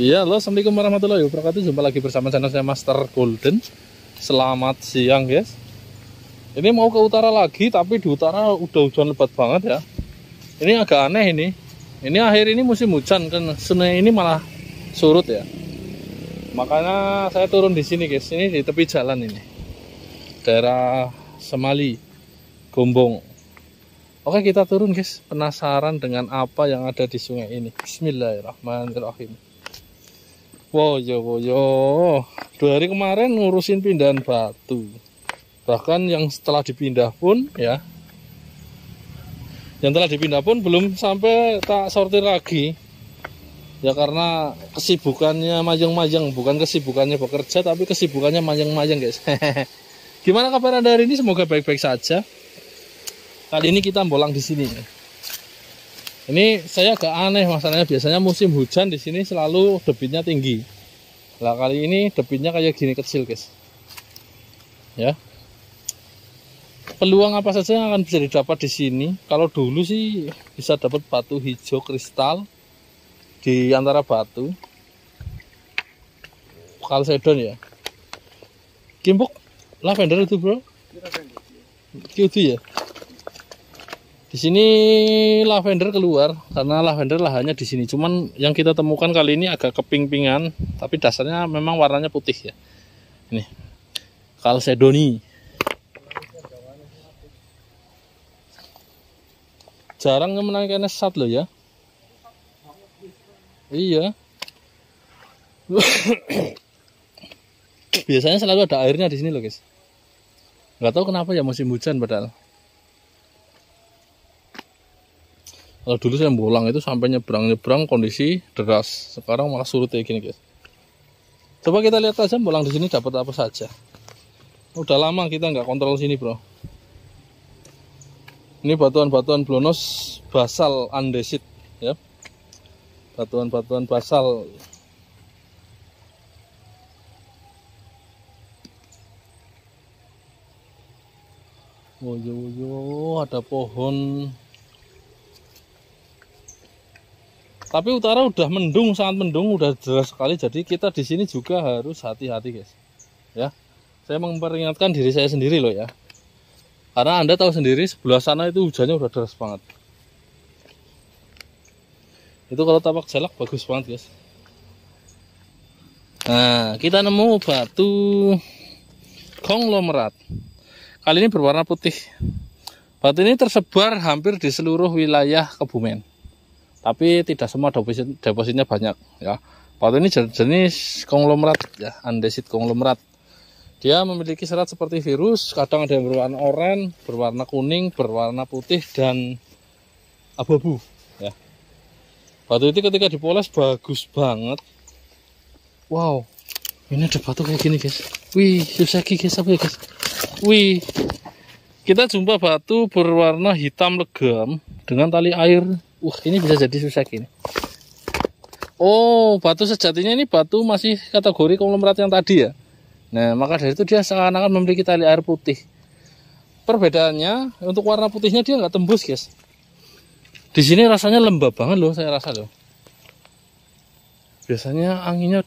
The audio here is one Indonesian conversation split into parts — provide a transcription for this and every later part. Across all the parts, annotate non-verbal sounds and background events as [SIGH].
Ya, halo, Assalamualaikum warahmatullahi wabarakatuh. Jumpa lagi bersama channel saya Master Golden. Selamat siang, guys. Ini mau ke utara lagi, tapi di utara udah hujan lebat banget ya. Ini agak aneh ini. Ini akhir ini musim hujan, kan sene ini malah surut ya. Makanya saya turun di sini, guys. Ini di tepi jalan ini. Daerah Semali, Gombong. Oke, kita turun, guys. Penasaran dengan apa yang ada di sungai ini. Bismillahirrahmanirrahim. Woyo woyo, dua hari kemarin ngurusin pindahan batu. Bahkan yang setelah dipindah pun ya, yang telah dipindah pun belum sampai tak sortir lagi. Ya karena kesibukannya majang-majang, bukan kesibukannya bekerja, tapi kesibukannya majang-majang guys. [LAUGHS] Gimana kabar anda hari ini? Semoga baik-baik saja. Kali ini kita bolang di sini. Ini saya agak aneh masalahnya biasanya musim hujan di sini selalu debitnya tinggi. Lah kali ini debitnya kayak gini kecil, guys. Ya. Peluang apa saja yang akan bisa didapat di sini? Kalau dulu sih bisa dapat batu hijau kristal di antara batu kalsedon ya. Kimpuk lavender itu, Bro. Itu ya. Di sini lavender keluar karena lavender lah hanya di sini. Cuman yang kita temukan kali ini agak keping-pingan, tapi dasarnya memang warnanya putih ya. Ini kalsedoni. Jarang menangkan sat loh ya. Iya. [COUGHS] Biasanya selalu ada airnya di sini loh guys. Gak tau kenapa ya musim hujan padahal. kalau dulu saya bolang itu sampai nyebrang-nyebrang kondisi deras sekarang malah surut kayak gini guys coba kita lihat aja bolang di sini dapat apa saja udah lama kita nggak kontrol sini bro ini batuan-batuan blonos basal andesit ya batuan-batuan basal Woyo oh, iya, iya. oh, ada pohon Tapi utara udah mendung, sangat mendung, udah deras sekali. Jadi kita di sini juga harus hati-hati, guys. Ya, saya memperingatkan diri saya sendiri loh ya. Karena anda tahu sendiri sebelah sana itu hujannya udah deras banget. Itu kalau tapak jalak bagus banget, guys. Nah, kita nemu batu konglomerat. Kali ini berwarna putih. Batu ini tersebar hampir di seluruh wilayah Kebumen tapi tidak semua deposit depositnya banyak ya Batu ini jenis konglomerat ya andesit konglomerat dia memiliki serat seperti virus kadang ada yang berwarna oranye berwarna kuning berwarna putih dan abu-abu ya batu itu ketika dipoles bagus banget wow ini ada batu kayak gini guys wih yosaki guys apa ya guys wih kita jumpa batu berwarna hitam legam dengan tali air Wah, uh, ini bisa jadi susah gini. Oh, batu sejatinya ini batu masih kategori konglomerat yang tadi ya. Nah, maka dari itu dia seakan-akan memiliki tali air putih. Perbedaannya, untuk warna putihnya dia nggak tembus, guys. Di sini rasanya lembab banget loh, saya rasa loh. Biasanya anginnya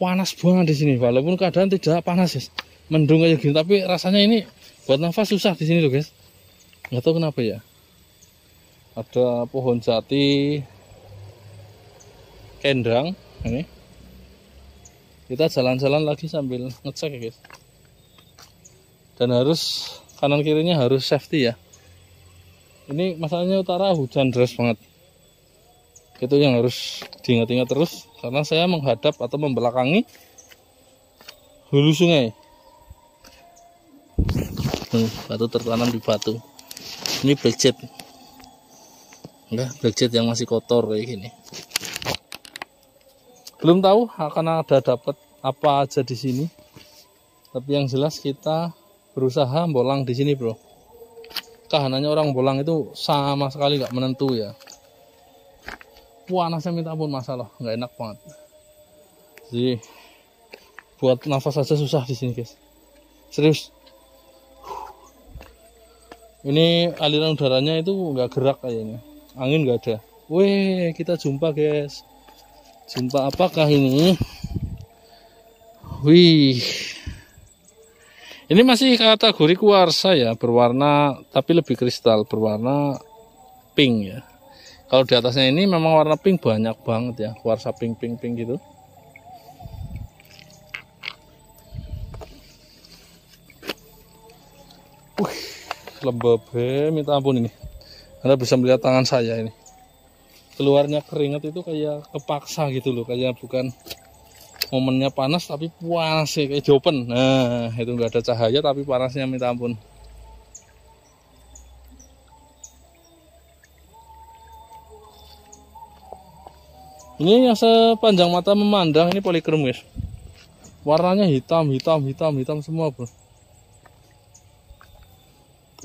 panas banget di sini, walaupun keadaan tidak panas, guys. Mendung kayak gini, tapi rasanya ini buat nafas susah di sini loh, guys. Nggak tahu kenapa ya ada pohon jati kendrang ini kita jalan-jalan lagi sambil ngecek ya guys dan harus kanan kirinya harus safety ya ini masalahnya utara hujan deras banget itu yang harus diingat-ingat terus karena saya menghadap atau membelakangi hulu sungai batu tertanam di batu ini becet enggak blackjet yang masih kotor kayak gini belum tahu akan ada dapat apa aja di sini tapi yang jelas kita berusaha bolang di sini bro kahanannya orang bolang itu sama sekali nggak menentu ya wah panasnya minta pun masalah nggak enak banget jadi buat nafas aja susah di sini guys serius ini aliran udaranya itu nggak gerak kayaknya angin nggak ada Weh, kita jumpa guys. Jumpa apakah ini? Wih. Ini masih kategori kuarsa ya, berwarna tapi lebih kristal, berwarna pink ya. Kalau di atasnya ini memang warna pink banyak banget ya, kuarsa pink-pink-pink gitu. Wih, lembab, minta ampun ini. Anda bisa melihat tangan saya ini. Keluarnya keringat itu kayak kepaksa gitu loh, kayak bukan momennya panas tapi panas ya, kayak jopen. Nah, itu nggak ada cahaya tapi panasnya minta ampun. Ini yang sepanjang mata memandang ini polikrom guys. Warnanya hitam, hitam, hitam, hitam semua bro.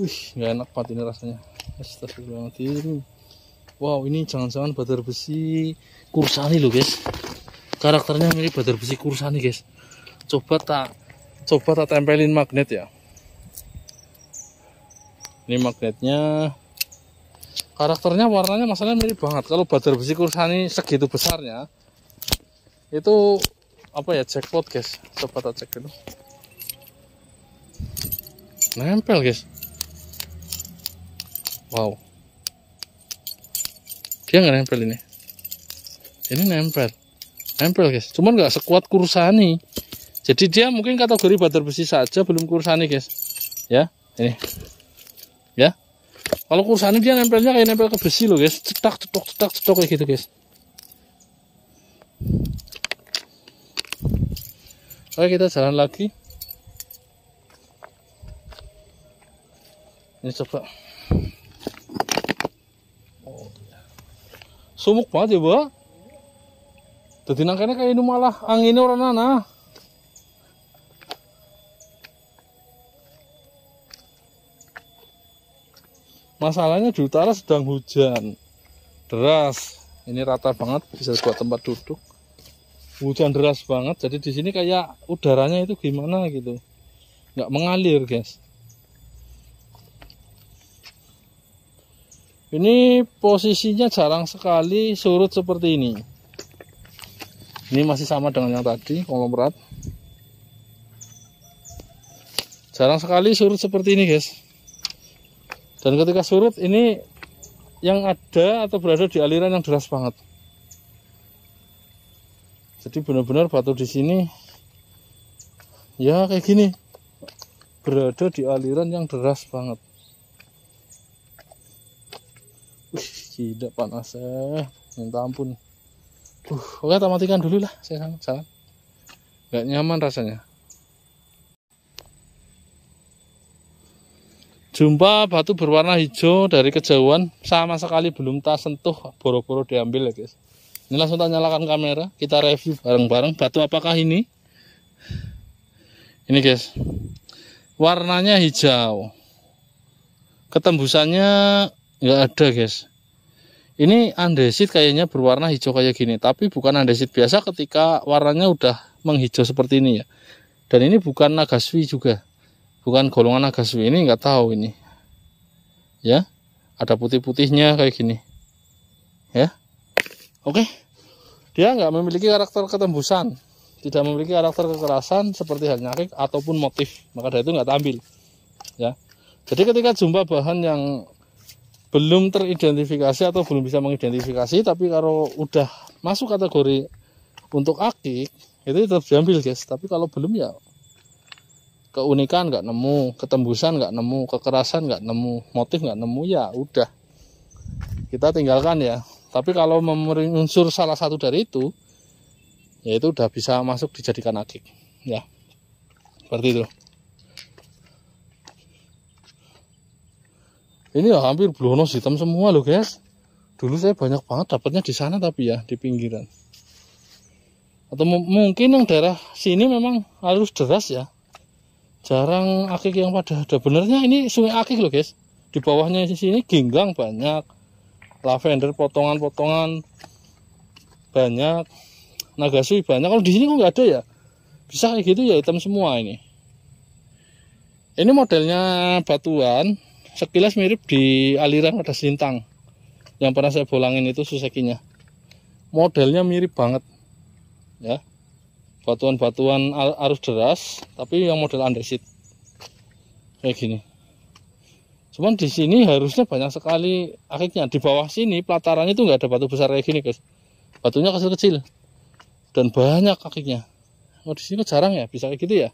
Wih, nggak enak banget ini rasanya. Astagfirullahaladzim. Wow, ini jangan-jangan badar besi kursani loh, guys. Karakternya mirip badar besi kursani, guys. Coba tak coba tak tempelin magnet ya. Ini magnetnya. Karakternya warnanya masalahnya mirip banget. Kalau badar besi kursani segitu besarnya itu apa ya jackpot, guys. Coba tak cek dulu. Nempel, guys. Wow. Dia nggak nempel ini. Ini nempel. Nempel guys. Cuman nggak sekuat kursani. Jadi dia mungkin kategori batar besi saja belum kursani guys. Ya, ini. Ya. Kalau kursani dia nempelnya kayak nempel ke besi loh guys. Cetak cetok cetak cetok kayak gitu guys. Oke kita jalan lagi. Ini coba. sumuk banget ya bu jadi ya? nangkanya kayak ini malah anginnya orang nana masalahnya di utara sedang hujan deras ini rata banget bisa buat tempat duduk hujan deras banget jadi di sini kayak udaranya itu gimana gitu nggak mengalir guys Ini posisinya jarang sekali surut seperti ini. Ini masih sama dengan yang tadi, kolom berat. Jarang sekali surut seperti ini, guys. Dan ketika surut ini yang ada atau berada di aliran yang deras banget. Jadi benar-benar batu di sini ya kayak gini berada di aliran yang deras banget. Gila eh, Minta ampun. Uh, oke, kita matikan dulu lah. Saya sangat, sangat. Gak nyaman rasanya. Jumpa batu berwarna hijau dari kejauhan sama sekali belum tak sentuh, boro-boro diambil ya guys. Ini langsung tak nyalakan kamera, kita review bareng-bareng batu apakah ini? Ini guys, warnanya hijau, ketembusannya nggak ada guys. Ini andesit kayaknya berwarna hijau kayak gini, tapi bukan andesit biasa ketika warnanya udah menghijau seperti ini ya. Dan ini bukan nagaswi juga. Bukan golongan nagaswi ini nggak tahu ini. Ya. Ada putih-putihnya kayak gini. Ya. Oke. Dia nggak memiliki karakter ketembusan, tidak memiliki karakter kekerasan seperti halnya ataupun motif. Maka dari itu nggak tampil. Ya. Jadi ketika jumpa bahan yang belum teridentifikasi atau belum bisa mengidentifikasi tapi kalau udah masuk kategori untuk akik itu tetap diambil guys tapi kalau belum ya keunikan nggak nemu ketembusan nggak nemu kekerasan nggak nemu motif nggak nemu ya udah kita tinggalkan ya tapi kalau memenuhi unsur salah satu dari itu yaitu udah bisa masuk dijadikan akik ya seperti itu ini ya hampir blonos hitam semua loh guys dulu saya banyak banget dapatnya di sana tapi ya di pinggiran atau mungkin yang daerah sini memang harus deras ya jarang akik yang pada ada benernya ini sungai akik loh guys di bawahnya di sini ginggang banyak lavender potongan-potongan banyak nagasui banyak kalau di sini kok nggak ada ya bisa kayak gitu ya hitam semua ini ini modelnya batuan sekilas mirip di aliran ada selintang yang pernah saya bolangin itu susekinya modelnya mirip banget ya batuan-batuan arus deras tapi yang model andesit kayak gini cuman di sini harusnya banyak sekali akhirnya di bawah sini pelatarannya itu nggak ada batu besar kayak gini guys batunya kecil-kecil dan banyak kakinya oh di sini jarang ya bisa kayak gitu ya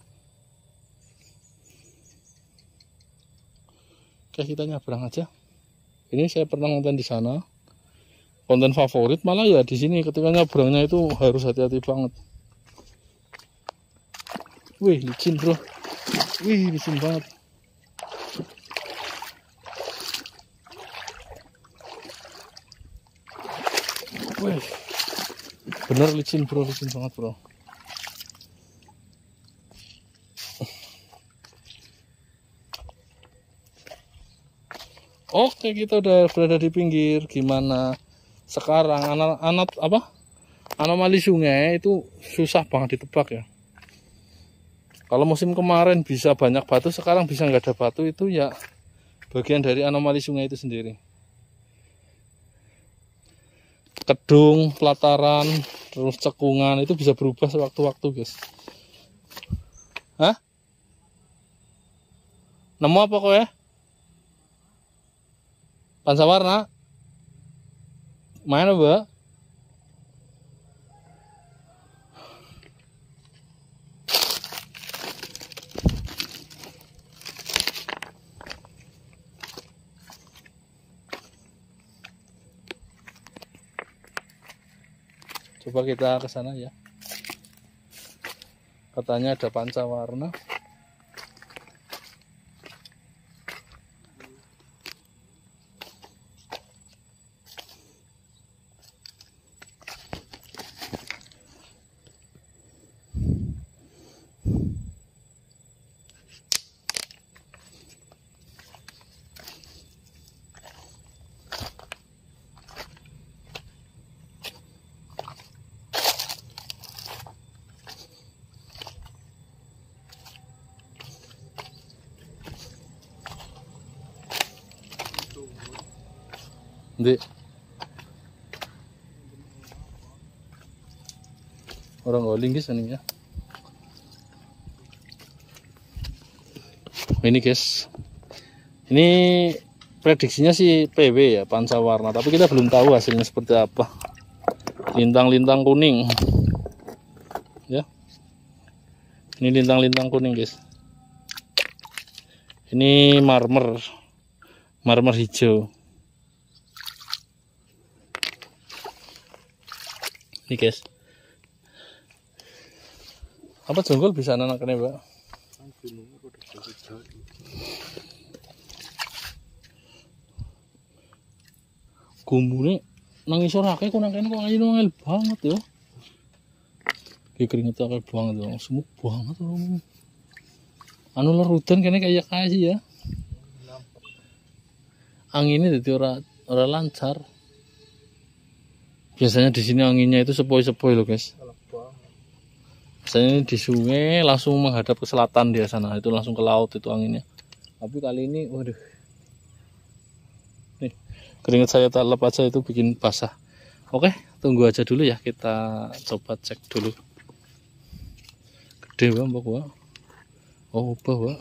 udah kita nyabrang aja ini saya pernah nonton di sana konten favorit malah ya di sini ketika nyabrangnya itu harus hati-hati banget wih licin bro wih licin banget wih bener licin bro licin banget bro Oke, kita gitu udah berada di pinggir. Gimana sekarang anak anak apa? Anomali sungai itu susah banget ditebak ya. Kalau musim kemarin bisa banyak batu, sekarang bisa nggak ada batu itu ya bagian dari anomali sungai itu sendiri. Kedung, pelataran, terus cekungan itu bisa berubah sewaktu-waktu, guys. Hah? Nemu apa kok ya? warna mana apa? Coba kita ke sana ya. Katanya ada panca warna. Di. Orang oh, linggis ini ya. Ini guys. Ini prediksinya sih PW ya, warna, tapi kita belum tahu hasilnya seperti apa. Lintang-lintang kuning. Ya. Ini lintang-lintang kuning, guys. Ini marmer. Marmer hijau. Nih guys. Apa jonggol bisa anak kene, Pak? Gumbune nang isor akeh kok nang kene kok ngel banget yo. Ki keringet akeh banget ya, semuk banget loh. Anu lor udan kene kayak kaya sih ya. Anginnya jadi ora ora lancar biasanya di sini anginnya itu sepoi-sepoi loh guys biasanya di sungai langsung menghadap ke selatan dia sana itu langsung ke laut itu anginnya tapi kali ini waduh nih keringat saya tak lepas aja itu bikin basah oke tunggu aja dulu ya kita coba cek dulu gede banget wak oh bawa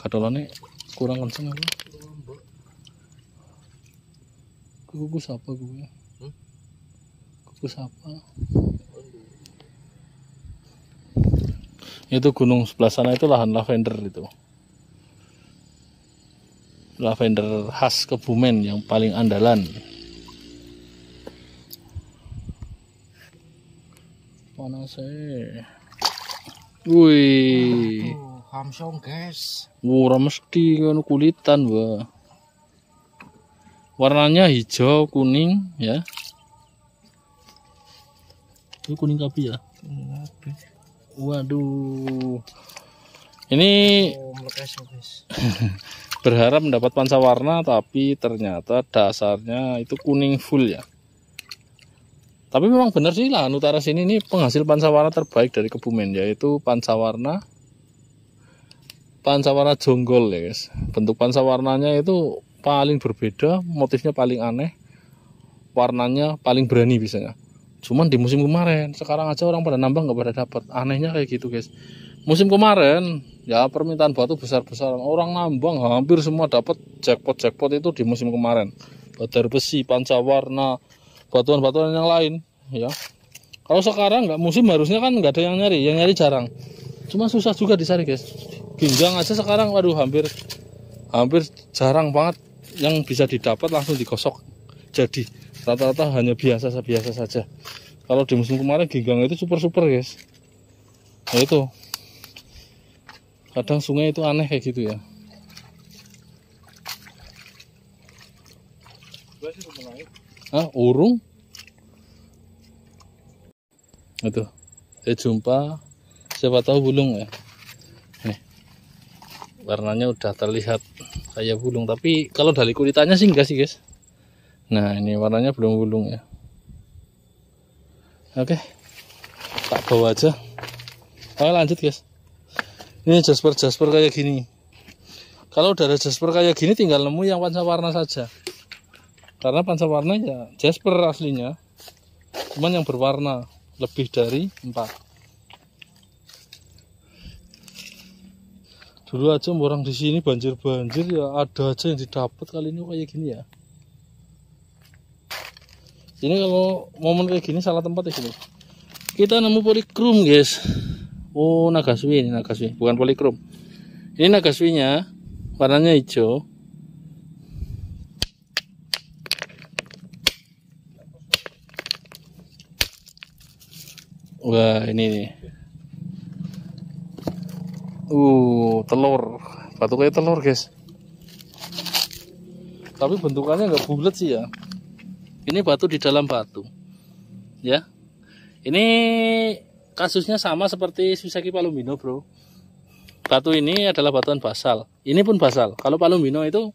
kadolane kurang kenceng apa kukus apa gue hmm? kukus apa itu gunung sebelah sana itu lahan lavender itu lavender khas Kebumen yang paling andalan. Mana sih Wih. Hamsong guys. Wah, mesti kan kulitan, wah warnanya hijau kuning ya itu kuning kapi ya waduh oh, ini [LAUGHS] berharap mendapat warna tapi ternyata dasarnya itu kuning full ya tapi memang benar sih lah, utara anu sini ini penghasil warna terbaik dari Kebumen yaitu pancawarna warna jonggol ya guys bentuk warnanya itu paling berbeda, motifnya paling aneh, warnanya paling berani biasanya. Cuman di musim kemarin, sekarang aja orang pada nambang nggak pada dapat. Anehnya kayak gitu guys. Musim kemarin ya permintaan batu besar-besaran. Orang nambang hampir semua dapat jackpot-jackpot itu di musim kemarin. Badar besi, pancawarna, batuan-batuan yang lain ya. Kalau sekarang nggak musim harusnya kan nggak ada yang nyari, yang nyari jarang. Cuma susah juga dicari guys. Ginjang aja sekarang waduh hampir hampir jarang banget yang bisa didapat langsung dikosok jadi rata-rata hanya biasa biasa saja kalau di musim kemarin gigang itu super super guys nah, itu kadang sungai itu aneh kayak gitu ya ah urung itu saya jumpa siapa tahu bulung ya nih warnanya udah terlihat saya bulung tapi kalau dari kulitannya sih enggak sih guys nah ini warnanya belum bulung ya oke tak bawa aja oke lanjut guys ini jasper jasper kayak gini kalau udah ada jasper kayak gini tinggal nemu yang warna saja karena warna ya jasper aslinya cuman yang berwarna lebih dari 4 dulu aja orang di sini banjir-banjir ya ada aja yang didapat kali ini kayak gini ya ini kalau momen kayak gini salah tempat ya gini kita nemu polikrum guys oh nagaswi ini nagaswi bukan polikrum ini nagaswinya warnanya hijau wah ini nih uh telur batu kayak telur guys tapi bentukannya nggak bulat sih ya ini batu di dalam batu ya ini kasusnya sama seperti Susaki Palomino bro batu ini adalah batuan basal ini pun basal kalau Palomino itu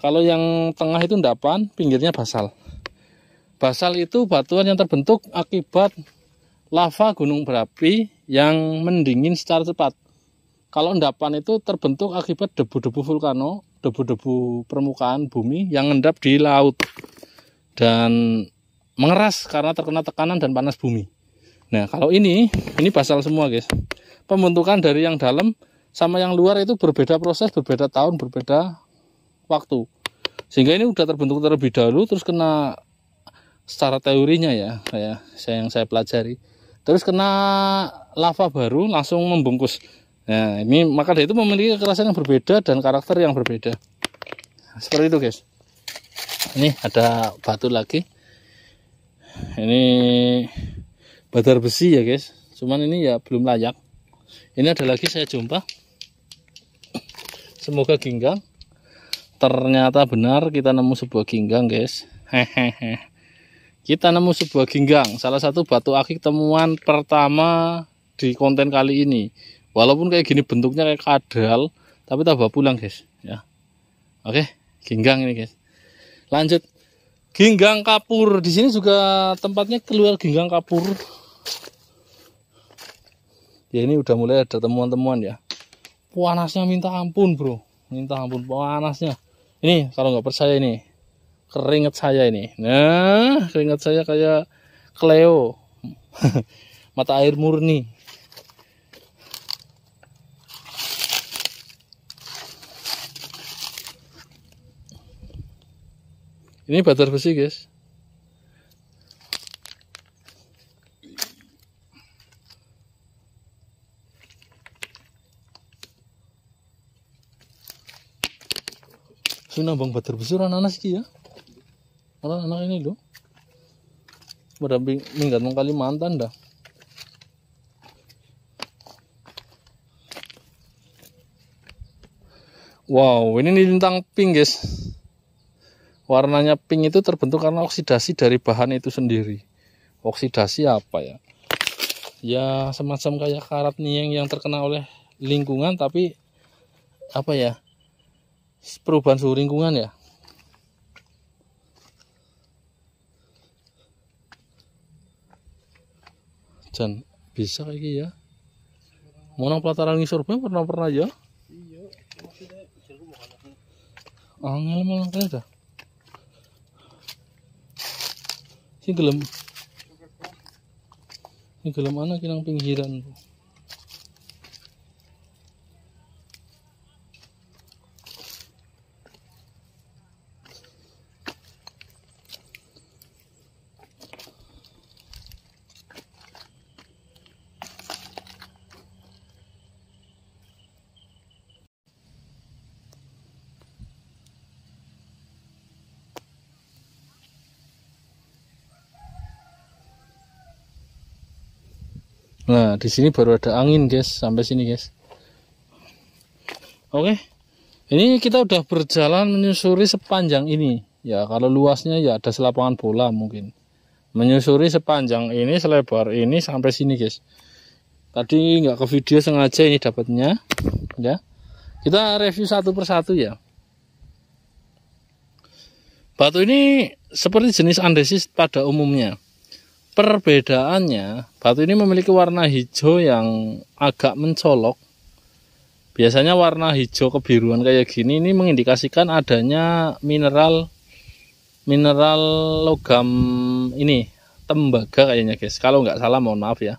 kalau yang tengah itu endapan pinggirnya basal basal itu batuan yang terbentuk akibat lava gunung berapi yang mendingin secara cepat kalau endapan itu terbentuk akibat debu-debu vulkano, debu-debu permukaan bumi yang endap di laut dan mengeras karena terkena tekanan dan panas bumi. Nah, kalau ini, ini basal semua, guys. Pembentukan dari yang dalam sama yang luar itu berbeda proses, berbeda tahun, berbeda waktu. Sehingga ini udah terbentuk terlebih dahulu terus kena secara teorinya ya, kayak saya yang saya pelajari. Terus kena lava baru langsung membungkus. Nah, ini maka dari itu memiliki kekerasan yang berbeda dan karakter yang berbeda. Seperti itu, guys. Ini ada batu lagi. Ini badar besi ya, guys. Cuman ini ya belum layak. Ini ada lagi saya jumpa. Semoga ginggang. Ternyata benar kita nemu sebuah ginggang, guys. Hehehe. Kita nemu sebuah ginggang, salah satu batu akik temuan pertama di konten kali ini walaupun kayak gini bentuknya kayak kadal tapi tak bawa pulang guys ya oke ginggang ini guys lanjut ginggang kapur di sini juga tempatnya keluar ginggang kapur ya ini udah mulai ada temuan-temuan ya panasnya minta ampun bro minta ampun panasnya ini kalau nggak percaya ini keringet saya ini nah keringet saya kayak kleo [LAUGHS] mata air murni Ini batar besi, guys. Sini nambang batar besi orang nanas ya. Orang anak ini loh. Pada minggat Kalimantan dah. Wow, ini nih lintang pink guys warnanya pink itu terbentuk karena oksidasi dari bahan itu sendiri oksidasi apa ya ya semacam kayak karat nih yang terkena oleh lingkungan tapi apa ya perubahan suhu lingkungan ya dan bisa kayak gitu ya mau nang pelataran ngisor pernah pernah ya iya maksudnya angel malah Ini gelem Ini gelem anak yang pinggiran tuh di sini baru ada angin, guys, sampai sini, guys. Oke. Ini kita udah berjalan menyusuri sepanjang ini. Ya, kalau luasnya ya ada selapangan bola mungkin. Menyusuri sepanjang ini, selebar ini sampai sini, guys. Tadi nggak ke video sengaja ini dapatnya, ya. Kita review satu persatu ya. Batu ini seperti jenis andesit pada umumnya. Perbedaannya, batu ini memiliki warna hijau yang agak mencolok. Biasanya warna hijau kebiruan kayak gini ini mengindikasikan adanya mineral mineral logam ini tembaga kayaknya guys. Kalau nggak salah mohon maaf ya.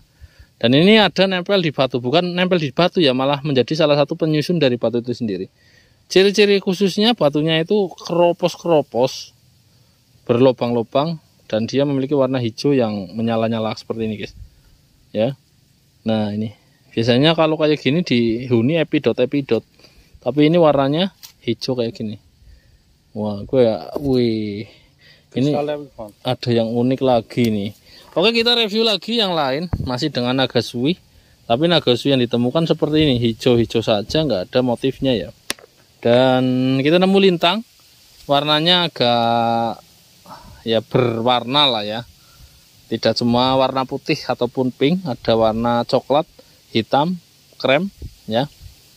Dan ini ada nempel di batu, bukan nempel di batu ya, malah menjadi salah satu penyusun dari batu itu sendiri. Ciri-ciri khususnya batunya itu keropos-keropos, berlobang-lobang, dan dia memiliki warna hijau yang menyala-nyala seperti ini guys ya nah ini biasanya kalau kayak gini dihuni epidot epidot tapi ini warnanya hijau kayak gini wah gue ya wih ini ada yang unik lagi nih oke kita review lagi yang lain masih dengan naga suwi tapi naga suwi yang ditemukan seperti ini hijau-hijau saja nggak ada motifnya ya dan kita nemu lintang warnanya agak ya berwarna lah ya tidak cuma warna putih ataupun pink ada warna coklat hitam krem ya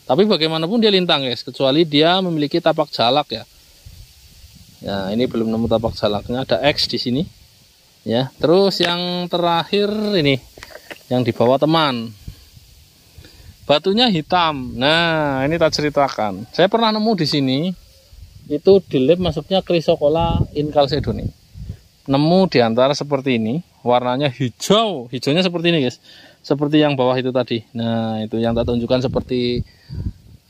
tapi bagaimanapun dia lintang guys kecuali dia memiliki tapak jalak ya ya ini belum nemu tapak jalaknya ada X di sini ya terus yang terakhir ini yang dibawa teman batunya hitam nah ini tak ceritakan saya pernah nemu di sini itu dilip masuknya krisokola incalcedoni nemu di antara seperti ini, warnanya hijau. Hijaunya seperti ini, guys. Seperti yang bawah itu tadi. Nah, itu yang tak tunjukkan seperti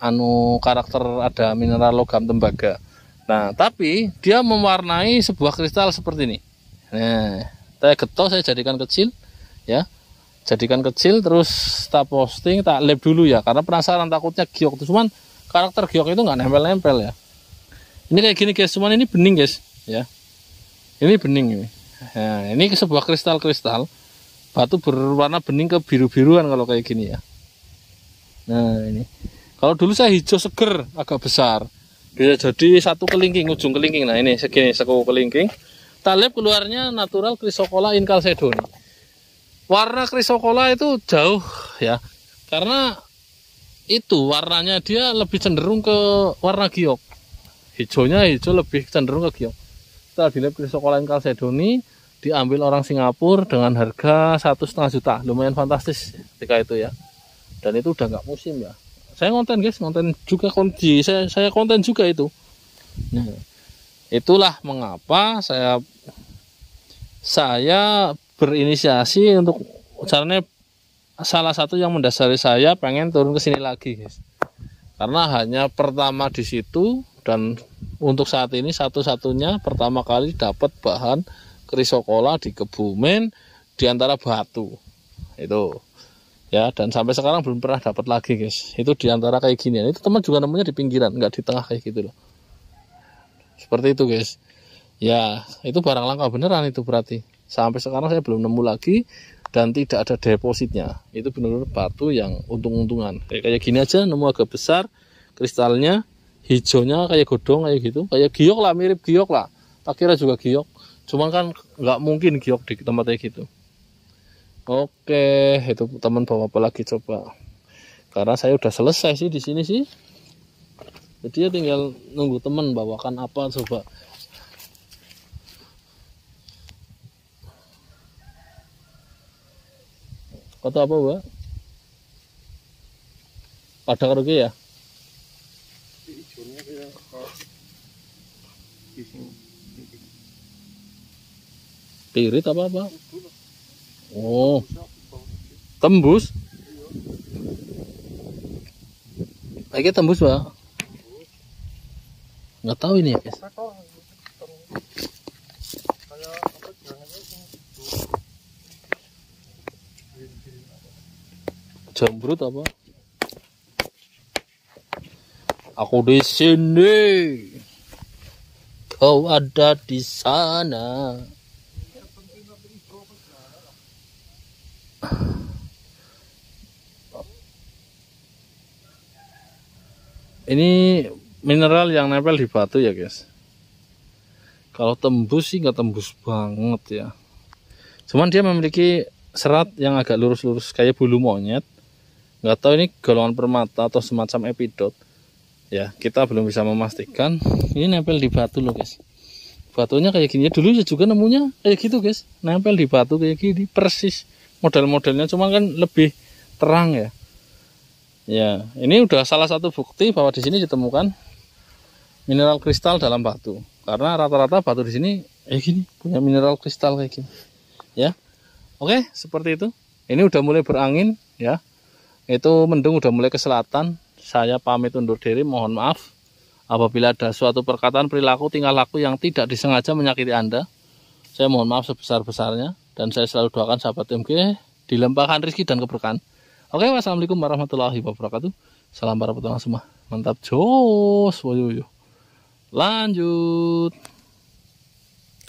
anu karakter ada mineral logam tembaga. Nah, tapi dia mewarnai sebuah kristal seperti ini. Nah, saya getok, saya jadikan kecil, ya. Jadikan kecil terus tak posting, tak lab dulu ya, karena penasaran takutnya giok. Cuman karakter giok itu nggak nempel-nempel ya. Ini kayak gini guys, cuman ini bening guys, ya. Ini bening ini. Nah, ini sebuah kristal-kristal batu berwarna bening ke biru-biruan kalau kayak gini ya. Nah ini. Kalau dulu saya hijau seger agak besar. Bisa jadi satu kelingking, ujung kelingking. Nah ini segini, seku kelingking. Talib keluarnya natural krisokola incalcedoni. Warna krisokola itu jauh ya. Karena itu warnanya dia lebih cenderung ke warna giok. Hijaunya hijau lebih cenderung ke giok setelah dilihat di sekolahan Kalsedoni diambil orang Singapura dengan harga satu setengah juta lumayan fantastis ketika itu ya dan itu udah nggak musim ya saya konten guys konten juga kunci saya saya konten juga itu nah, itulah mengapa saya saya berinisiasi untuk caranya salah satu yang mendasari saya pengen turun ke sini lagi guys karena hanya pertama di situ dan untuk saat ini satu-satunya pertama kali dapat bahan krisokola di Kebumen di antara batu itu ya dan sampai sekarang belum pernah dapat lagi guys itu di antara kayak gini itu teman juga namanya di pinggiran nggak di tengah kayak gitu loh seperti itu guys ya itu barang langka beneran itu berarti sampai sekarang saya belum nemu lagi dan tidak ada depositnya itu benar-benar batu yang untung-untungan kayak, kayak gini aja nemu agak besar kristalnya hijaunya kayak godong kayak gitu kayak giok lah mirip giok lah tak kira juga giok cuman kan nggak mungkin giok di tempatnya gitu oke itu teman bawa apa lagi coba karena saya udah selesai sih di sini sih jadi ya tinggal nunggu teman bawakan apa coba kata apa bu? pada kerugi ya Tirit apa apa? Oh. Tembus? Lagi tembus, Pak. Nggak tahu ini ya, guys. Jambrut apa? Aku di sini. Kau ada di sana. ini mineral yang nempel di batu ya guys kalau tembus sih nggak tembus banget ya cuman dia memiliki serat yang agak lurus-lurus kayak bulu monyet nggak tahu ini golongan permata atau semacam epidot ya kita belum bisa memastikan ini nempel di batu loh guys batunya kayak gini ya dulu ya juga nemunya kayak gitu guys nempel di batu kayak gini persis model-modelnya cuman kan lebih terang ya Ya, ini udah salah satu bukti bahwa di sini ditemukan mineral kristal dalam batu. Karena rata-rata batu di sini eh gini, punya mineral kristal kayak gini. Ya. Oke, seperti itu. Ini udah mulai berangin ya. Itu mendung udah mulai ke selatan. Saya pamit undur diri, mohon maaf apabila ada suatu perkataan, perilaku, tingkah laku yang tidak disengaja menyakiti Anda. Saya mohon maaf sebesar-besarnya dan saya selalu doakan sahabat MG dilempahkan rezeki dan keberkahan. Oke, okay, wassalamualaikum warahmatullahi wabarakatuh. Salam para petualang semua. Mantap jos. Lanjut.